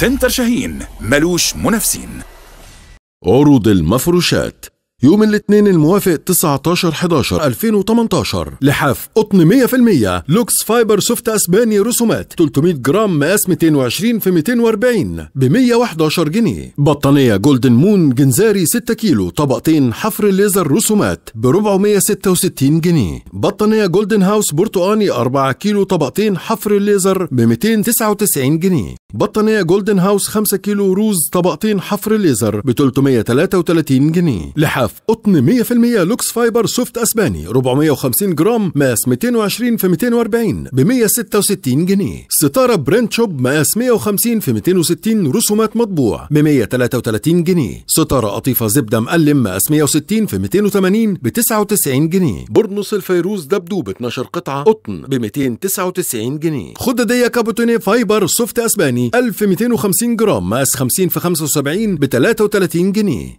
سنتر شاهين ملوش منافسين عروض المفروشات يوم الاثنين الموافق 19 11 2018 لحاف قطن 100% لوكس فايبر سوفت اسباني رسومات 300 جرام مقاس 220 في 240 ب 111 جنيه بطانيه جولدن مون جنزاري 6 كيلو طبقتين حفر ليزر رسومات ب 466 جنيه بطانيه جولدن هاوس برتقاني 4 كيلو طبقتين حفر ليزر ب 299 جنيه بطانيه جولدن هاوس 5 كيلو روز طبقتين حفر ليزر ب 333 جنيه لحاف مكثف قطن 100% لوكس فايبر سوفت اسباني 450 جرام مقاس 220 في 240 ب 166 جنيه ستاره برنت شوب مقاس 150 في 260 رسومات مطبوع ب 133 جنيه ستاره قطيفه زبده مقلم مقاس 160 في 280 ب 99 جنيه برنس الفيروز دبدوب 12 قطعه قطن ب 299 جنيه خدديه كابوتوني فايبر سوفت اسباني 1250 جرام مقاس 50 في 75 ب 33 جنيه